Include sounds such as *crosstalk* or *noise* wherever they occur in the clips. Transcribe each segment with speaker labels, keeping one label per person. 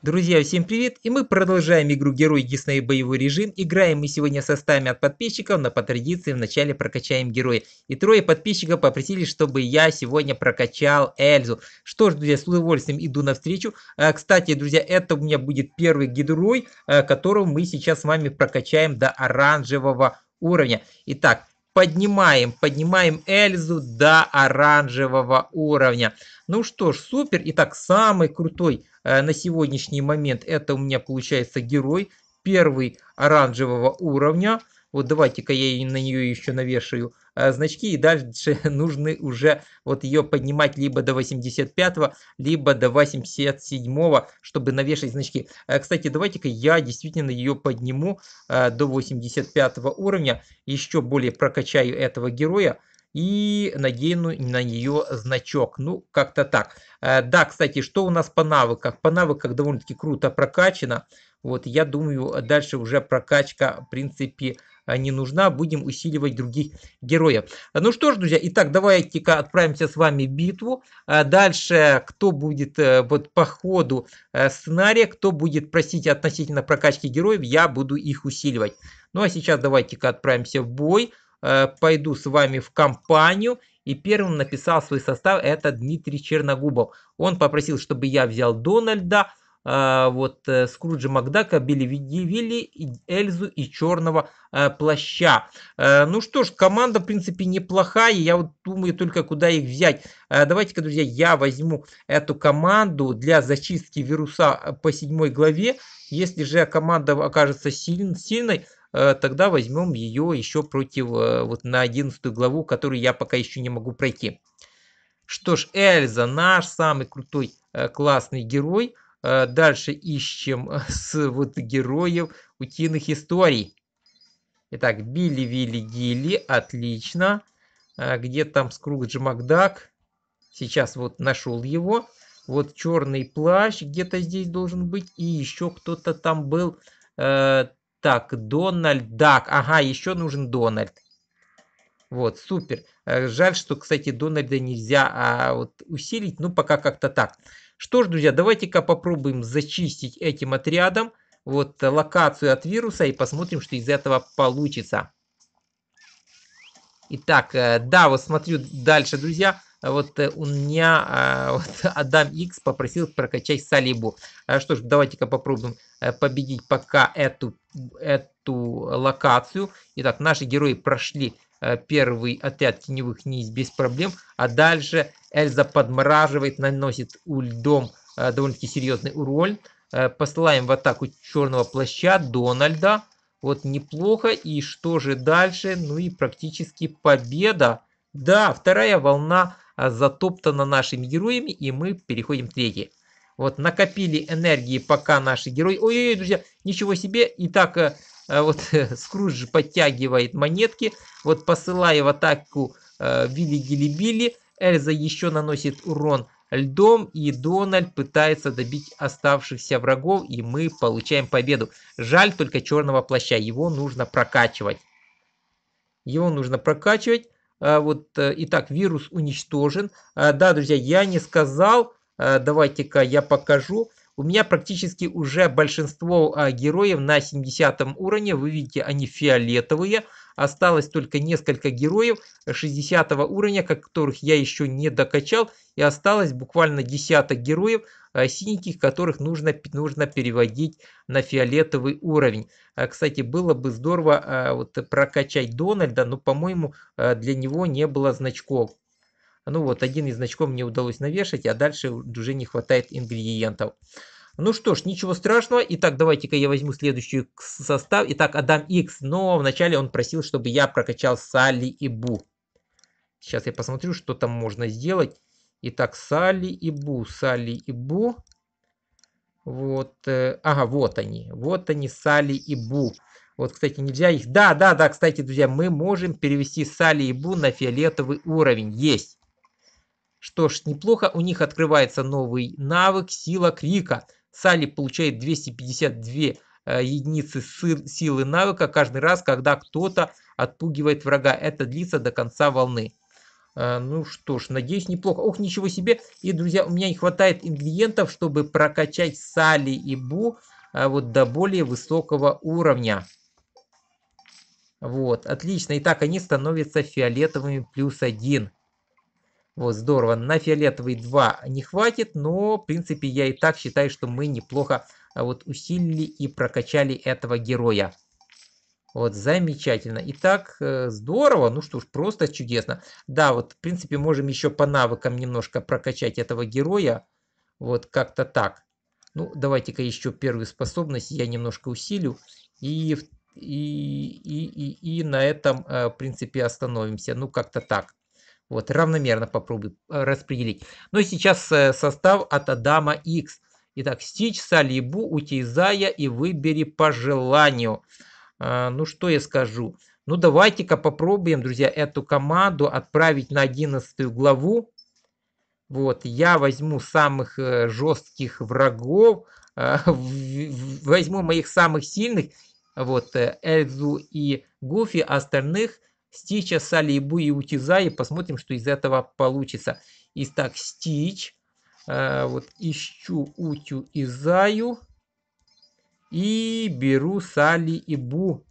Speaker 1: Друзья, всем привет! И мы продолжаем игру Герой Дисней Боевой Режим. Играем мы сегодня со стами от подписчиков, но по традиции вначале прокачаем героя. И трое подписчиков попросили, чтобы я сегодня прокачал Эльзу. Что ж, друзья, с удовольствием иду навстречу. А, кстати, друзья, это у меня будет первый герой, а, которого мы сейчас с вами прокачаем до оранжевого уровня. Итак, поднимаем, поднимаем Эльзу до оранжевого уровня. Ну что ж, супер. Итак, самый крутой э, на сегодняшний момент это у меня получается герой. Первый оранжевого уровня. Вот давайте-ка я на нее еще навешаю а, значки. И дальше *laughs* нужно уже вот ее поднимать либо до 85, го либо до 87, го чтобы навешать значки. А, кстати, давайте-ка я действительно ее подниму а, до 85 го уровня. Еще более прокачаю этого героя и надену на нее значок. Ну, как-то так. Да, кстати, что у нас по навыкам? По навыкам довольно-таки круто прокачано. Вот, я думаю, дальше уже прокачка, в принципе, а не нужна. Будем усиливать других героев. Ну что ж, друзья, итак, давайте-ка отправимся с вами в битву. А дальше, кто будет э, вот по ходу э, сценария, кто будет просить относительно прокачки героев, я буду их усиливать. Ну а сейчас давайте-ка отправимся в бой. Э, пойду с вами в компанию. И первым написал свой состав это Дмитрий Черногубов. Он попросил, чтобы я взял Дональда, а, вот э, Скруджа Макдака, Билли Вилли, Эльзу и Черного э, плаща. Э, ну что ж, команда, в принципе, неплохая. Я вот думаю только, куда их взять. Давайте-ка, друзья, я возьму эту команду для зачистки вируса по седьмой главе. Если же команда окажется сильной, тогда возьмем ее еще против вот на одиннадцатую главу, которую я пока еще не могу пройти. Что ж, Эльза, наш самый крутой классный герой – Э, дальше ищем э, с вот героев утиных историй. Итак, Билли, Вилли, Гилли, отлично. Э, где там Скрудж Макдак? Сейчас вот нашел его. Вот черный плащ где-то здесь должен быть. И еще кто-то там был. Так, Дональд Дак. Ага, еще нужен Дональд. Вот, супер. Жаль, что, кстати, Дональда нельзя а, вот, усилить. Ну, пока как-то так. Что ж, друзья, давайте-ка попробуем зачистить этим отрядом вот локацию от вируса и посмотрим, что из этого получится. Итак, э, да, вот смотрю дальше, друзья. Вот э, у меня э, *laughs* вот Адам X попросил прокачать Салибу. А что ж, давайте-ка попробуем победить пока эту, эту локацию. Итак, наши герои прошли первый отряд теневых низ без проблем. А дальше Эльза подмораживает, наносит льдом э, довольно-таки серьезный урон. Э, посылаем в атаку черного плаща Дональда. Вот неплохо. И что же дальше? Ну и практически победа. Да, вторая волна э, затоптана нашими героями, и мы переходим к третьей. Вот, накопили энергии пока наши герои. Ой-ой-ой, друзья, ничего себе. Итак, Э, вот э, *laughs* Скрудж подтягивает монетки, вот посылая в атаку э, вилли гилли Эльза еще наносит урон льдом, и Дональд пытается добить оставшихся врагов, и мы получаем победу. Жаль только черного плаща, его нужно прокачивать. Его нужно прокачивать. Вот, итак, вирус уничтожен. Да, друзья, я не сказал, давайте-ка я покажу. У меня практически уже большинство а, героев на 70 уровне, вы видите, они фиолетовые. Осталось только несколько героев 60 уровня, которых я еще не докачал. И осталось буквально десяток героев а, синеньких, которых нужно, нужно переводить на фиолетовый уровень. А, кстати, было бы здорово а, вот, прокачать Дональда, но, по-моему, а, для него не было значков. Ну вот, один из значков мне удалось навешать, а дальше уже не хватает ингредиентов. Ну что ж, ничего страшного. Итак, давайте-ка я возьму следующий состав. Итак, Адам X. Но вначале он просил, чтобы я прокачал Салли и Бу. Сейчас я посмотрю, что там можно сделать. Итак, Салли и Бу, Салли и Бу. Вот, э, ага, вот они. Вот они, Салли и Бу. Вот, кстати, нельзя их... Да, да, да, кстати, друзья, мы можем перевести Салли и Бу на фиолетовый уровень. Есть. Что ж, неплохо у них открывается новый навык «Сила крика». Салли получает 252 э, единицы силы навыка каждый раз, когда кто-то отпугивает врага. Это длится до конца волны. Э, ну что ж, надеюсь, неплохо. Ох, ничего себе. И, друзья, у меня не хватает ингредиентов, чтобы прокачать Сали и Бу э, вот до более высокого уровня. Вот, отлично. Итак, они становятся фиолетовыми плюс один. Вот, здорово. На фиолетовый 2 не хватит, но, в принципе, я и так считаю, что мы неплохо а, вот усилили и прокачали этого героя. Вот, замечательно. Итак, э, здорово. Ну что ж, просто чудесно. Да, вот, в принципе, можем еще по навыкам немножко прокачать этого героя. Вот, как-то так. Ну, давайте-ка еще первую способность я немножко усилю. И, и, и, и, и на этом, э, в принципе, остановимся. Ну, как-то так. Вот, равномерно попробуй э, распределить. Но ну сейчас э, состав от Адама X. Итак, стич, салибу, утизая и выбери по желанию. Э, ну, что я скажу? Ну, давайте-ка попробуем, друзья, эту команду отправить на 11 главу. Вот, я возьму самых жестких врагов, *laughs* возьму моих самых сильных, вот, Эльзу и Гуфи, остальных стича, салибу и утиза, и посмотрим, что из этого получится. Итак, стич, э, вот ищу утю и заю, и беру сали и бу.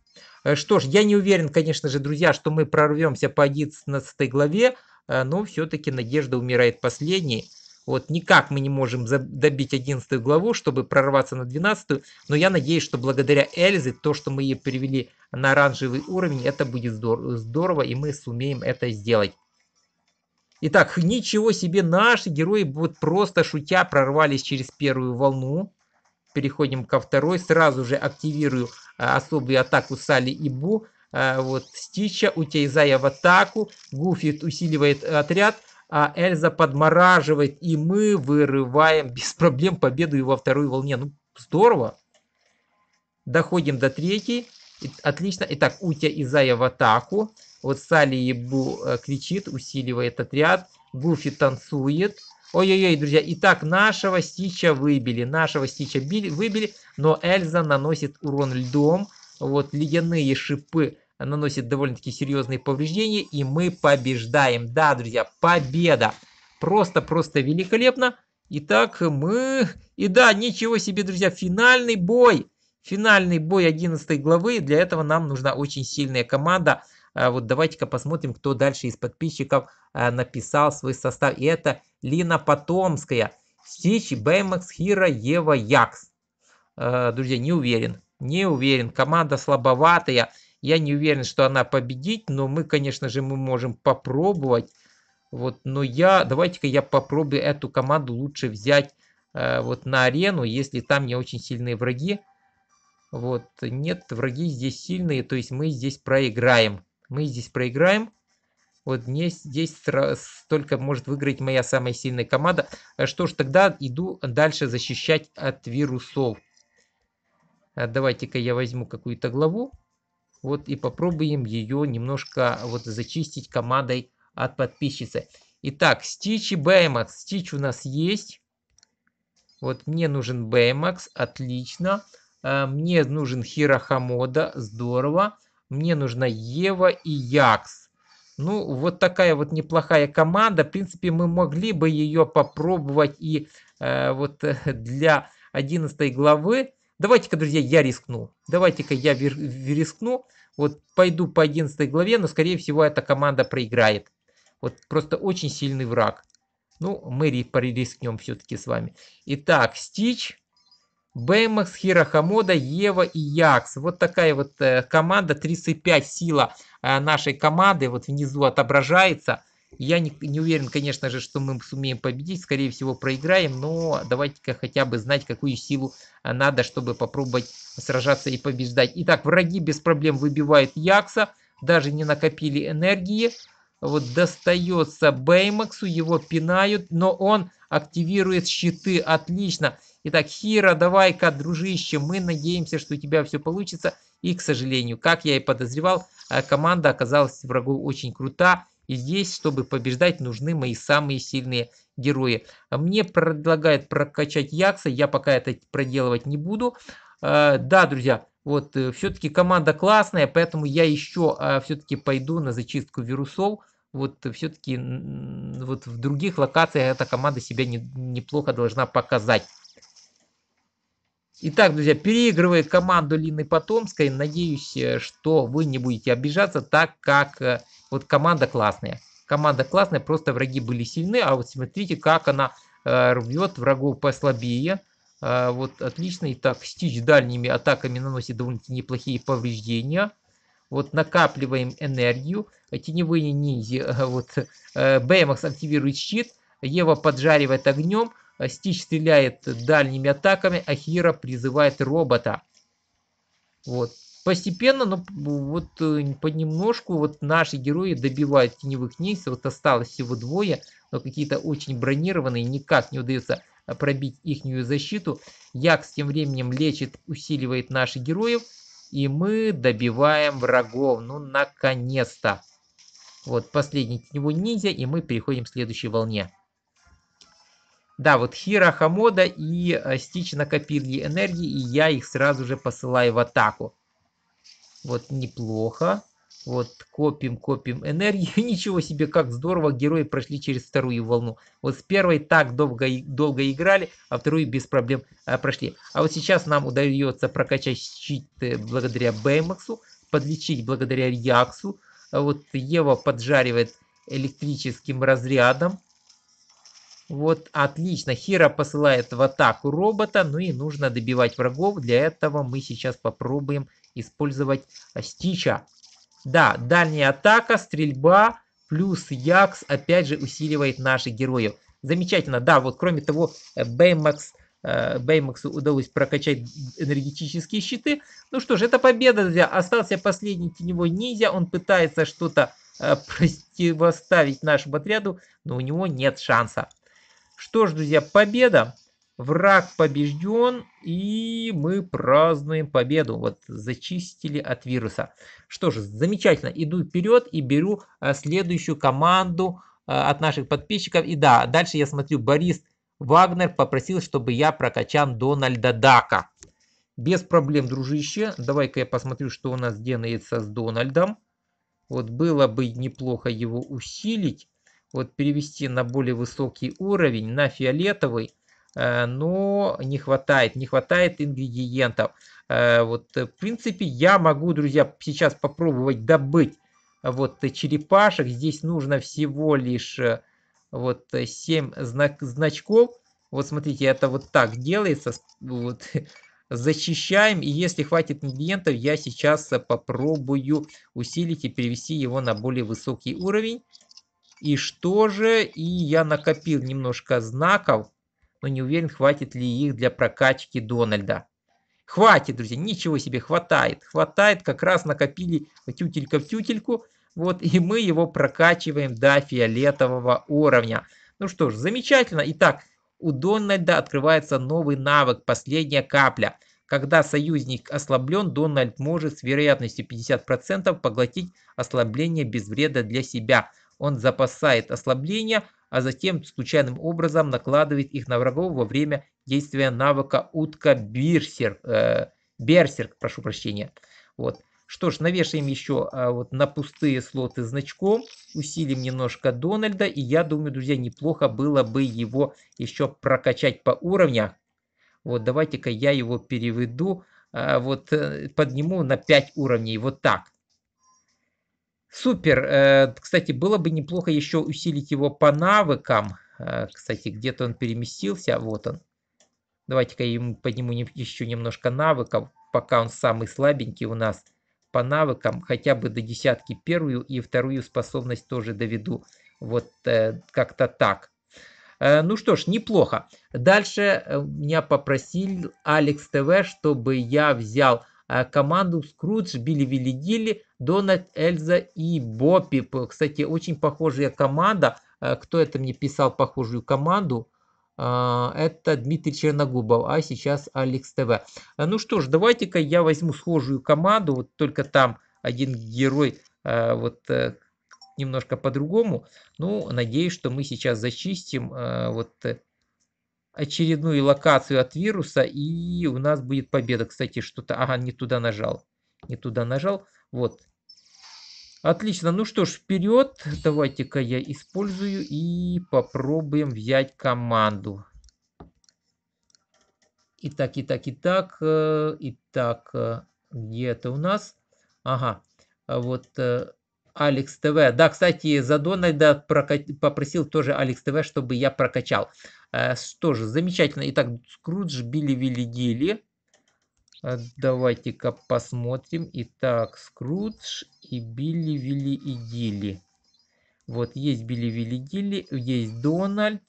Speaker 1: Э, что ж, я не уверен, конечно же, друзья, что мы прорвемся по 11 главе, э, но все-таки надежда умирает последней. Вот никак мы не можем добить 11 главу, чтобы прорваться на 12, но я надеюсь, что благодаря Эльзе, то, что мы ее перевели на оранжевый уровень, это будет здорово, и мы сумеем это сделать. Итак, ничего себе, наши герои вот просто шутя прорвались через первую волну. Переходим ко второй, сразу же активирую а, особую атаку Сали и Бу. А, вот Стича, Утейзая в атаку, Гуфит усиливает отряд, а Эльза подмораживает, и мы вырываем без проблем победу и во второй волне. Ну, здорово. Доходим до третьей. Отлично. Итак, Утя и Зая в атаку. Вот Сали ебу Бу э, кричит, усиливает отряд. Гуфи танцует. Ой-ой-ой, друзья. Итак, нашего Стича выбили. Нашего Стича били, выбили, но Эльза наносит урон льдом. Вот ледяные шипы наносит довольно-таки серьезные повреждения, и мы побеждаем. Да, друзья, победа. Просто-просто великолепно. Итак, мы... И да, ничего себе, друзья, финальный бой. Финальный бой 11 главы. Для этого нам нужна очень сильная команда. А вот давайте-ка посмотрим, кто дальше из подписчиков а, написал свой состав. И это Лина Потомская, Стич, Бэймакс, Хира, Ева, Якс. А, друзья, не уверен. Не уверен. Команда слабоватая. Я не уверен, что она победит, но мы, конечно же, мы можем попробовать. Вот, но я, давайте-ка я попробую эту команду лучше взять э, вот на арену, если там не очень сильные враги. Вот, нет, враги здесь сильные, то есть мы здесь проиграем. Мы здесь проиграем. Вот мне здесь только может выиграть моя самая сильная команда. Э, что ж, тогда иду дальше защищать от вирусов. Э, давайте-ка я возьму какую-то главу. Вот и попробуем ее немножко вот зачистить командой от подписчицы. Итак, Стич и Бэймакс. Стич у нас есть. Вот мне нужен Бэймакс. отлично. А, мне нужен Хирохамода, здорово. Мне нужна Ева и Якс. Ну, вот такая вот неплохая команда. В принципе, мы могли бы ее попробовать и э, вот э, для 11 главы. Давайте-ка, друзья, я рискну. Давайте-ка я рискну. Вот пойду по 11 главе, но скорее всего эта команда проиграет. Вот просто очень сильный враг. Ну, мы порискнем все-таки с вами. Итак, Стич, Бэймакс, Хирохамода, Ева и Якс. Вот такая вот э, команда, 35 сила э, нашей команды вот внизу отображается. Я не, не уверен, конечно же, что мы сумеем победить, скорее всего проиграем, но давайте-ка хотя бы знать, какую силу а, надо, чтобы попробовать сражаться и побеждать. Итак, враги без проблем выбивают Якса, даже не накопили энергии. Вот достается Беймаксу, его пинают, но он активирует щиты, отлично. Итак, Хира, давай-ка, дружище, мы надеемся, что у тебя все получится. И, к сожалению, как я и подозревал, а, команда оказалась врагу очень крута и здесь, чтобы побеждать, нужны мои самые сильные герои. А мне предлагают прокачать Якса, я пока это проделывать не буду. А, да, друзья, вот э, все-таки команда классная, поэтому я еще а, все-таки пойду на зачистку вирусов. Вот э, все-таки вот в других локациях эта команда себя неплохо должна показать. Итак, друзья, переигрывая команду Лины Потомской, надеюсь, э, что вы не будете обижаться, так как э, вот команда классная. Команда классная, просто враги были сильны, а вот смотрите, как она э, рвет врагов послабее. Вот отлично. Итак, Стич дальними атаками наносит довольно-таки неплохие повреждения. Вот накапливаем энергию. Теневые ниндзя. Вот Бэмакс активирует щит. Ева поджаривает огнем. Стич стреляет дальними атаками, а Хира призывает робота. Вот. Постепенно, но ну, вот э, понемножку вот наши герои добивают теневых ниндзя. Вот осталось всего двое, но какие-то очень бронированные, никак не удается э, пробить их защиту. Якс тем временем лечит, усиливает наших героев. И мы добиваем врагов. Ну, наконец-то. Вот последний теневой ниндзя, и мы переходим к следующей волне. Да, вот Хира, Хамода и э, Стич накопили энергии, и я их сразу же посылаю в атаку. Вот неплохо. Вот копим, копим энергию. *laughs* Ничего себе, как здорово герои прошли через вторую волну. Вот с первой так долго, долго играли, а вторую без проблем а, прошли. А вот сейчас нам удается прокачать щит э, благодаря Бэймаксу, подлечить благодаря Яксу. А вот Ева поджаривает электрическим разрядом. Вот, отлично. Хира посылает в атаку робота, ну и нужно добивать врагов. Для этого мы сейчас попробуем использовать а, Стича. Да, дальняя атака, стрельба, плюс Якс, опять же, усиливает наших героев. Замечательно, да, вот кроме того, э, Бэймакс... Э, Беймаксу удалось прокачать энергетические щиты. Ну что ж, это победа, друзья. Остался последний теневой ниндзя. Он пытается что-то э, *laughs* противоставить нашему отряду, но у него нет шанса. Что ж, друзья, победа. Враг побежден, и мы празднуем победу. Вот зачистили от вируса. Что ж, замечательно. Иду вперед и беру а, следующую команду а, от наших подписчиков. И да, дальше я смотрю, Борис Вагнер попросил, чтобы я прокачал Дональда Дака. Без проблем, дружище. Давай-ка я посмотрю, что у нас делается с Дональдом. Вот было бы неплохо его усилить вот перевести на более высокий уровень, на фиолетовый, э, но не хватает, не хватает ингредиентов. Э, вот, э, в принципе, я могу, друзья, сейчас попробовать добыть вот черепашек. Здесь нужно всего лишь вот 7 знак, значков. Вот смотрите, это вот так делается. Вот, *laughs* зачищаем, и если хватит ингредиентов, я сейчас попробую усилить и перевести его на более высокий уровень. И что же? И я накопил немножко знаков, но не уверен, хватит ли их для прокачки Дональда. Хватит, друзья, ничего себе, хватает. Хватает, как раз накопили тютелька в тютельку. Вот, и мы его прокачиваем до фиолетового уровня. Ну что ж, замечательно. Итак, у Дональда открывается новый навык «Последняя капля». Когда союзник ослаблен, Дональд может с вероятностью 50% поглотить ослабление без вреда для себя он запасает ослабления, а затем случайным образом накладывает их на врагов во время действия навыка утка бирсер, э, берсерк, прошу прощения. Вот. Что ж, навешаем еще а, вот на пустые слоты значком, усилим немножко Дональда, и я думаю, друзья, неплохо было бы его еще прокачать по уровням. Вот давайте-ка я его переведу, а, вот э, подниму на 5 уровней, вот так. Супер. Э, кстати, было бы неплохо еще усилить его по навыкам. Э, кстати, где-то он переместился. А вот он. Давайте-ка ему подниму еще немножко навыков, пока он самый слабенький у нас по навыкам. Хотя бы до десятки первую и вторую способность тоже доведу. Вот э, как-то так. Ну что ж, неплохо. Дальше меня попросил Алекс ТВ, чтобы я взял а, команду Скрудж, Билли Вилли Гилли, Дональд, Эльза и Боппи. Кстати, очень похожая команда. А, кто это мне писал похожую команду? А, это Дмитрий Черногубов, а сейчас Алекс ТВ. Ну что ж, давайте-ка я возьму схожую команду. Вот только там один герой вот э, немножко по-другому. Ну, надеюсь, что мы сейчас зачистим вот э, очередную локацию от вируса, и у нас будет победа. Кстати, что-то... Ага, не туда нажал. Не туда нажал. Вот. Отлично. Ну что ж, вперед. Давайте-ка я использую и попробуем взять команду. Итак, итак, итак. Э, итак, э, где это у нас? Ага. А вот э, Алекс ТВ. Да, кстати, за Дональда прокат... попросил тоже Алекс ТВ, чтобы я прокачал. Э, что же, замечательно. Итак, Скрудж, Билли, Вилли, Гилли. Э, давайте-ка посмотрим. Итак, Скрудж и Билли, Вилли и Гилли. Вот есть Билли, Вилли, Гилли, есть Дональд,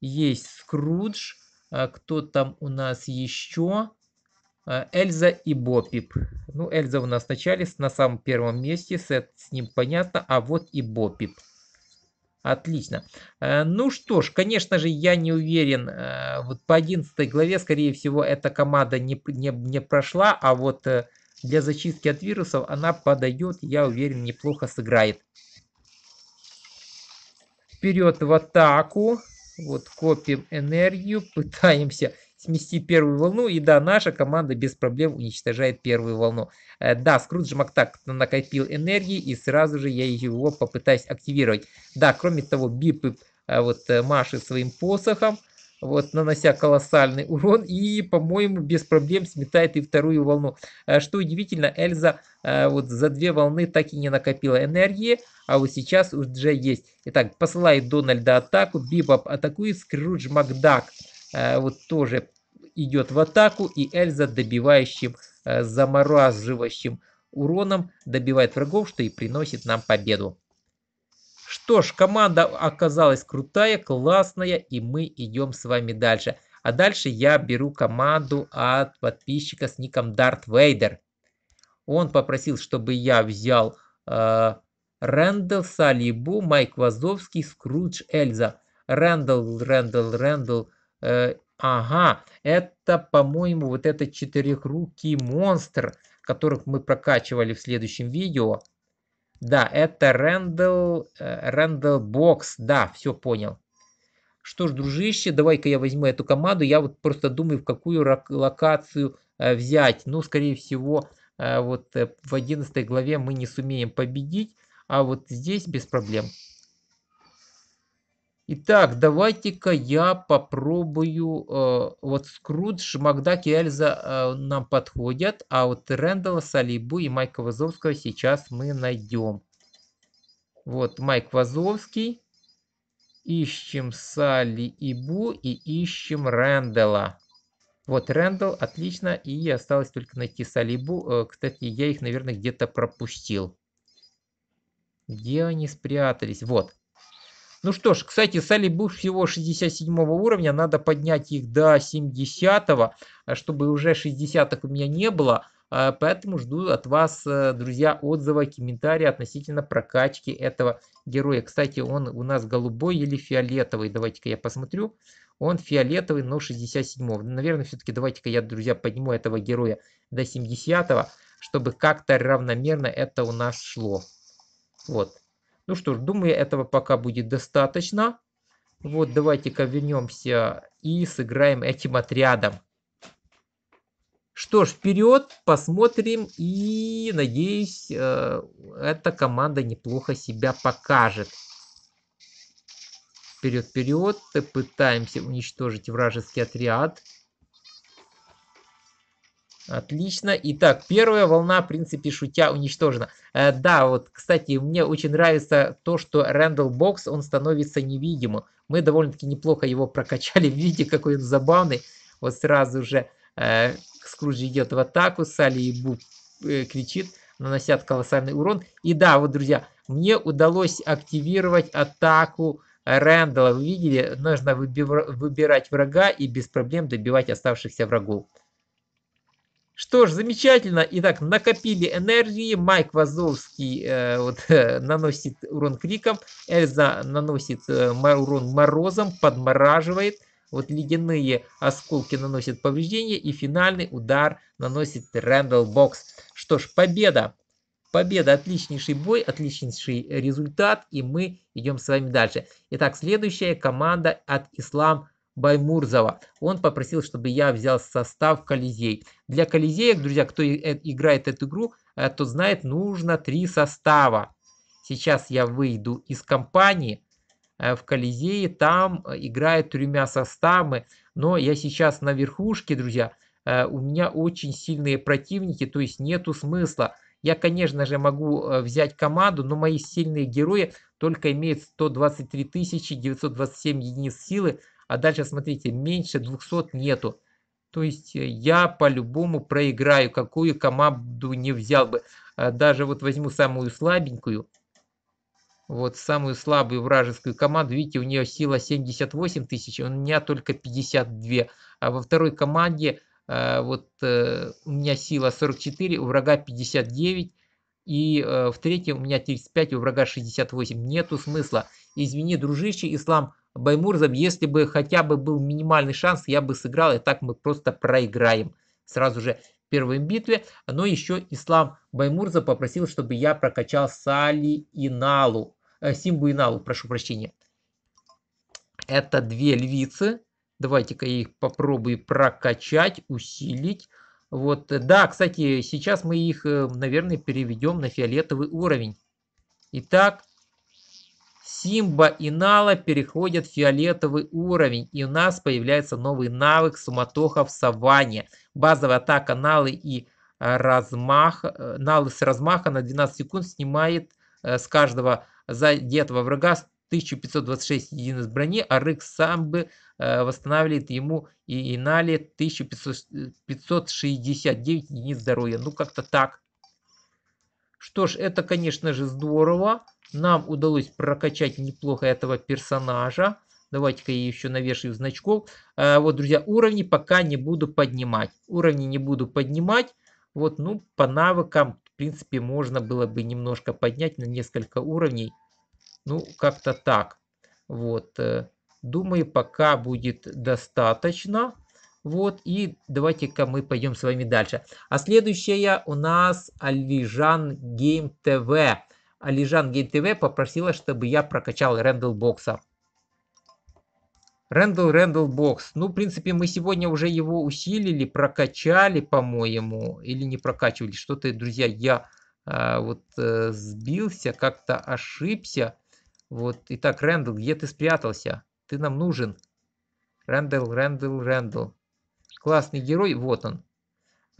Speaker 1: есть Скрудж. А кто там у нас еще? А, Эльза и Бопип. Ну, Эльза у нас в начале, на самом первом месте, с, с ним понятно, а вот и Бопип. Отлично. А, ну что ж, конечно же, я не уверен, а, вот по 11 главе, скорее всего, эта команда не, не, не прошла, а вот э, для зачистки от вирусов она подойдет, я уверен, неплохо сыграет. Вперед в атаку. Вот копим энергию, *laughs* пытаемся смести первую волну. И да, наша команда без проблем уничтожает первую волну. Э, да, Скрудж Мактак накопил энергии и сразу же я его попытаюсь активировать. Да, кроме того, бипы э, вот э, машет своим посохом вот, нанося колоссальный урон и, по-моему, без проблем сметает и вторую волну. Что удивительно, Эльза вот за две волны так и не накопила энергии, а вот сейчас уже есть. Итак, посылает Дональда атаку, Бибоп атакует, Скрудж Макдак Э, вот тоже идет в атаку, и Эльза добивающим, э, замораживающим уроном добивает врагов, что и приносит нам победу. Что ж, команда оказалась крутая, классная, и мы идем с вами дальше. А дальше я беру команду от подписчика с ником Дарт Вейдер. Он попросил, чтобы я взял э, Рэндалл, Салибу, Майк Вазовский, Скрудж, Эльза. Рэндалл, Рэндалл, Рэндалл, Э, ага, это, по-моему, вот этот четырехрукий монстр, которых мы прокачивали в следующем видео. Да, это Рэндалл, э, Рэндалл Бокс. Да, все понял. Что ж, дружище, давай-ка я возьму эту команду. Я вот просто думаю, в какую локацию э, взять. Ну, скорее всего, вот в 11 главе мы не сумеем победить. А вот здесь без проблем. Итак, давайте-ка я попробую, э, вот Скрудж, Макдак и Эльза э, нам подходят, а вот Рэндала, Салибу и Майка Вазовского сейчас мы найдем. Вот Майк Вазовский, ищем Салли и Бу и ищем Рэндала. Вот Рэндал, отлично, и осталось только найти Салибу. Э, кстати, я их, наверное, где-то пропустил. Где они спрятались? Вот. Ну что ж, кстати, Салли Буш всего 67 уровня, надо поднять их до 70, а, чтобы уже 60 у меня не было. А, поэтому жду от вас, э, друзья, отзывы, комментарии относительно прокачки этого героя. Кстати, он у нас голубой или фиолетовый. Давайте-ка я посмотрю. Он фиолетовый, но 67-го. Ну, наверное, все-таки давайте-ка я, друзья, подниму этого героя до 70-го, чтобы как-то равномерно это у нас шло. Вот. Ну что ж, думаю, этого пока будет достаточно. Вот, давайте-ка вернемся и сыграем этим отрядом. Что ж, вперед, посмотрим и, надеюсь, э, эта команда неплохо себя покажет. Вперед, вперед, пытаемся уничтожить вражеский отряд. Отлично. Итак, первая волна, в принципе, шутя уничтожена. Э, да, вот, кстати, мне очень нравится то, что Рэндл Бокс, он становится невидимым. Мы довольно-таки неплохо его прокачали. Видите, какой он забавный. Вот сразу же э, Скрудж идет в атаку, Салли и Буб э, кричит, наносят колоссальный урон. И да, вот, друзья, мне удалось активировать атаку Рэндалла. Вы видели, нужно выбирать врага и без проблем добивать оставшихся врагов. Что ж, замечательно. Итак, накопили энергии. Майк Вазовский э, вот, э, *laughs* наносит урон криком. Эльза наносит э, урон морозом, подмораживает. Вот ледяные осколки наносят повреждения. И финальный удар наносит Рэндалл Бокс. Что ж, победа. Победа, отличнейший бой, отличнейший результат. И мы идем с вами дальше. Итак, следующая команда от Ислам Баймурзова. Он попросил, чтобы я взял состав Колизей. Для Колизеек, друзья, кто э, играет эту игру, э, то знает, нужно три состава. Сейчас я выйду из компании э, в Колизее, там играет тремя составами, но я сейчас на верхушке, друзья, у меня очень сильные противники, то есть нету смысла. Я, конечно же, могу взять команду, но мои сильные герои только имеют 123 927 единиц силы, а дальше, смотрите, меньше 200 нету. То есть э, я по-любому проиграю, какую команду не взял бы. А даже вот возьму самую слабенькую, вот самую слабую вражескую команду, видите, у нее сила 78 тысяч, у меня только 52. А во второй команде э, вот э, у меня сила 44, у врага 59, и в третьем у меня 35, у врага 68. Нету смысла. Извини, дружище, ислам, Баймурзом, если бы хотя бы был минимальный шанс, я бы сыграл, и так мы просто проиграем сразу же в первой битве. Но еще Ислам Баймурза попросил, чтобы я прокачал Сали Иналу, э, Симбу Иналу, прошу прощения. Это две львицы. Давайте-ка я их попробую прокачать, усилить. Вот, да, кстати, сейчас мы их, э, наверное, переведем на фиолетовый уровень. Итак, Симба и Нала переходят в фиолетовый уровень, и у нас появляется новый навык суматоха в саванне. Базовая атака Налы и э, размах, э, Налы с размаха на 12 секунд снимает э, с каждого задетого врага 1526 единиц брони, а Рык Самбы восстанавливает ему и Нале 1569 единиц здоровья. Ну, как-то так. Что ж, это, конечно же, здорово. Нам удалось прокачать неплохо этого персонажа. Давайте-ка я еще навешаю значков. А, вот, друзья, уровни пока не буду поднимать. Уровни не буду поднимать. Вот, ну, по навыкам, в принципе, можно было бы немножко поднять на несколько уровней. Ну, как-то так. Вот, э, думаю, пока будет достаточно. Вот, и давайте-ка мы пойдем с вами дальше. А следующая у нас Альвижан Game TV. Алижан Гейм ТВ попросила, чтобы я прокачал Рэндл Бокса. Рэндл, Рэндл Бокс. Ну, в принципе, мы сегодня уже его усилили, прокачали, по-моему, или не прокачивали. Что-то, друзья, я э, вот э, сбился, как-то ошибся. Вот, итак, Рэндл, где ты спрятался? Ты нам нужен. Рэндл, Рэндл, Рэндл. Классный герой, вот он.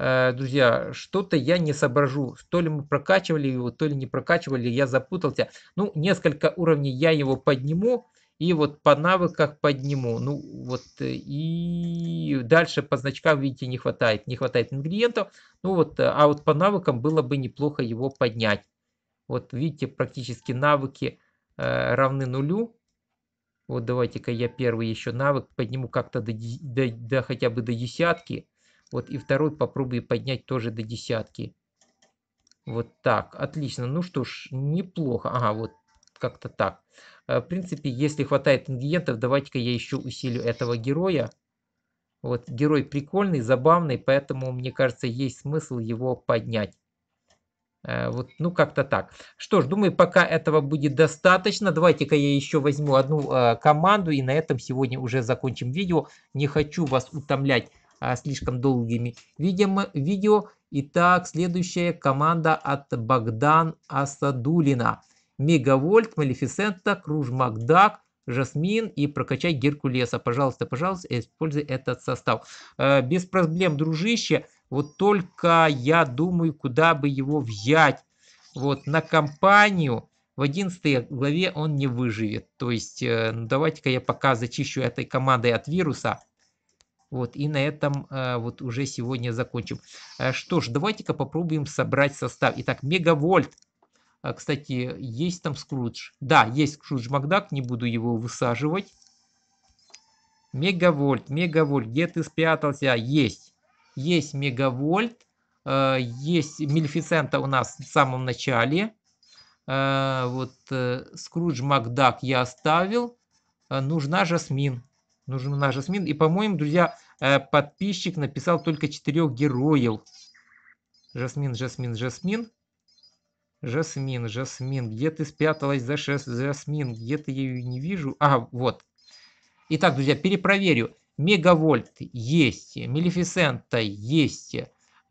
Speaker 1: Э, друзья, что-то я не соображу. То ли мы прокачивали его, то ли не прокачивали, я запутался. Ну, несколько уровней я его подниму. И вот по навыках подниму. Ну вот э, и дальше по значкам, видите, не хватает. Не хватает ингредиентов. Ну вот, э, а вот по навыкам было бы неплохо его поднять. Вот видите, практически навыки э, равны нулю. Вот давайте-ка я первый еще навык подниму как-то до, до, до хотя бы до десятки. Вот и второй попробуй поднять тоже до десятки. Вот так, отлично. Ну что ж, неплохо. Ага, вот как-то так. Э, в принципе, если хватает ингредиентов, давайте-ка я еще усилю этого героя. Вот герой прикольный, забавный, поэтому, мне кажется, есть смысл его поднять. Э, вот, ну, как-то так. Что ж, думаю, пока этого будет достаточно. Давайте-ка я еще возьму одну э, команду и на этом сегодня уже закончим видео. Не хочу вас утомлять а, слишком долгими видим, видео. Итак, следующая команда от Богдан Асадулина. Мегавольт, Малефисента, Круж Макдак, Жасмин и прокачать Геркулеса. Пожалуйста, пожалуйста, используй этот состав. Э, без проблем, дружище. Вот только я думаю, куда бы его взять. Вот на компанию в 11 главе он не выживет. То есть э, ну, давайте-ка я пока зачищу этой командой от вируса. Вот, и на этом а, вот уже сегодня закончим. А, что ж, давайте-ка попробуем собрать состав. Итак, мегавольт. А, кстати, есть там скрудж? Да, есть скрудж Макдак, не буду его высаживать. Мегавольт, мегавольт, где ты спрятался? Есть. Есть мегавольт. Есть Мельфицента у нас в самом начале. Вот Скрудж Макдак я оставил. Нужна Жасмин. Нужен Нужна Жасмин. И, по-моему, друзья, э, подписчик написал только четырех героев. Жасмин, Жасмин, Жасмин. Жасмин, Жасмин, где ты спряталась за шест... Жасмин? Где-то я ее не вижу. А, вот. Итак, друзья, перепроверю. Мегавольт есть, Мелефисента есть, э,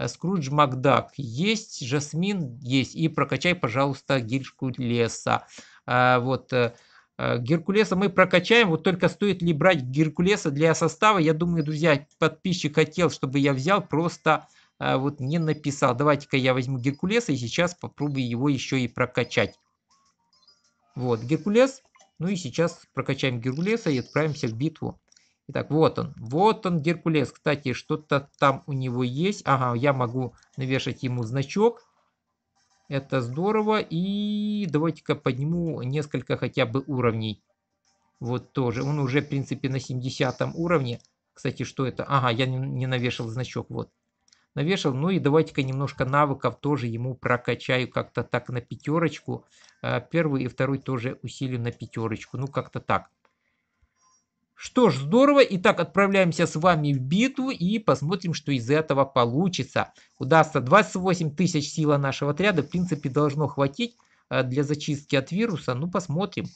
Speaker 1: Скрудж Макдак есть, Жасмин есть. И прокачай, пожалуйста, гильшку леса. А, вот, Э, Геркулеса мы прокачаем, вот только стоит ли брать Геркулеса для состава. Я думаю, друзья, подписчик хотел, чтобы я взял, просто э, вот не написал. Давайте-ка я возьму Геркулеса и сейчас попробую его еще и прокачать. Вот, Геркулес. Ну и сейчас прокачаем Геркулеса и отправимся в битву. Итак, вот он. Вот он, Геркулес. Кстати, что-то там у него есть. Ага, я могу навешать ему значок. Это здорово. И давайте-ка подниму несколько хотя бы уровней. Вот тоже. Он уже, в принципе, на 70 уровне. Кстати, что это? Ага, я не навешал значок. Вот. Навешал. Ну и давайте-ка немножко навыков тоже ему прокачаю как-то так на пятерочку. Э, первый и второй тоже усилю на пятерочку. Ну, как-то так. Что ж, здорово. Итак, отправляемся с вами в битву и посмотрим, что из этого получится. Удастся 28 тысяч сила нашего отряда. В принципе, должно хватить э, для зачистки от вируса. Ну, посмотрим.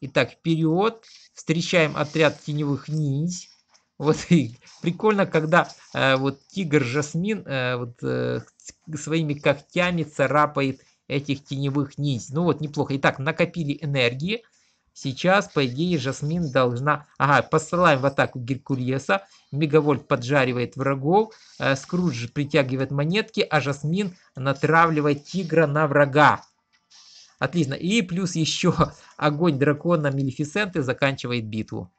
Speaker 1: Итак, вперед. Встречаем отряд теневых ниндзь. Вот *laughs* и прикольно, когда э, вот тигр Жасмин э, вот, э, своими когтями царапает этих теневых ниндзь. Ну вот, неплохо. Итак, накопили энергии. Сейчас, по идее, Жасмин должна... Ага, посылаем в атаку Геркулеса. Мегавольт поджаривает врагов. Э, Скрудж притягивает монетки, а Жасмин натравливает тигра на врага. Отлично. И плюс еще *laughs* огонь дракона Мелефисенты заканчивает битву.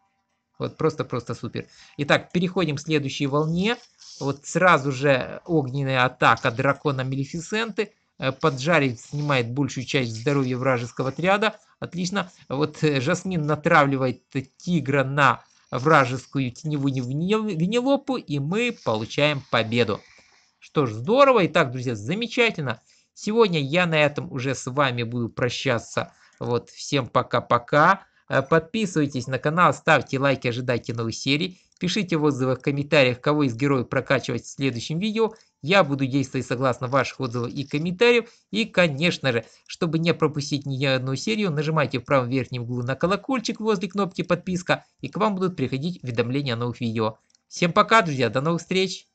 Speaker 1: Вот просто-просто супер. Итак, переходим к следующей волне. Вот сразу же огненная атака дракона Мелефисенты. Э, Поджарить снимает большую часть здоровья вражеского отряда. Отлично. Вот э, Жасмин натравливает тигра на вражескую теневую гнилопу, и мы получаем победу. Что ж, здорово. Итак, друзья, замечательно. Сегодня я на этом уже с вами буду прощаться. Вот, всем пока-пока. Э, подписывайтесь на канал, ставьте лайки, ожидайте новых серий. Пишите в отзывах, в комментариях, кого из героев прокачивать в следующем видео. Я буду действовать согласно ваших отзывов и комментариев. И, конечно же, чтобы не пропустить ни одну серию, нажимайте в правом верхнем углу на колокольчик возле кнопки подписка, и к вам будут приходить уведомления о новых видео. Всем пока, друзья, до новых встреч!